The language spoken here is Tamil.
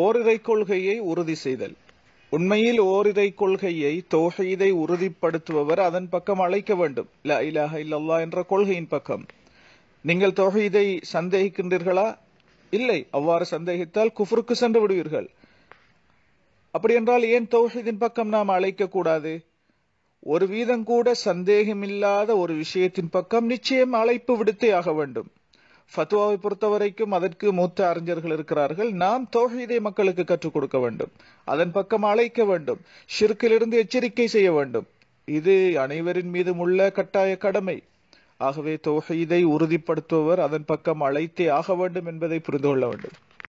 ஓரிரை கொள்கையை உறுதி செய்தல் உண்மையில் ஓரிரை கொள்கையை தோஹீதை உறுதிப்படுத்துபவர் அதன் பக்கம் அழைக்க வேண்டும் லா இல்லல்லா என்ற கொள்கையின் பக்கம் நீங்கள் தோஹீதை சந்தேகிக்கின்றீர்களா இல்லை அவ்வாறு சந்தேகித்தால் குஃபுருக்கு சென்று விடுவீர்கள் அப்படி என்றால் ஏன் தௌஹீதின் பக்கம் நாம் அழைக்க கூடாது ஒரு வீதம் கூட சந்தேகமில்லாத ஒரு விஷயத்தின் பக்கம் நிச்சயம் அழைப்பு விடுத்தே ஆக வேண்டும் ஃபத்துவாவை பொறுத்த வரைக்கும் அதற்கு மூத்த அறிஞர்கள் இருக்கிறார்கள் நாம் தோஹீதை மக்களுக்கு கற்றுக் கொடுக்க வேண்டும் அதன் பக்கம் அழைக்க வேண்டும் ஷிர்கிலிருந்து எச்சரிக்கை செய்ய வேண்டும் இது அனைவரின் மீதும் உள்ள கட்டாய கடமை ஆகவே தோஹீதை உறுதிப்படுத்துபவர் அதன் பக்கம் அழைத்தே ஆக வேண்டும் என்பதை புரிந்து கொள்ள வேண்டும்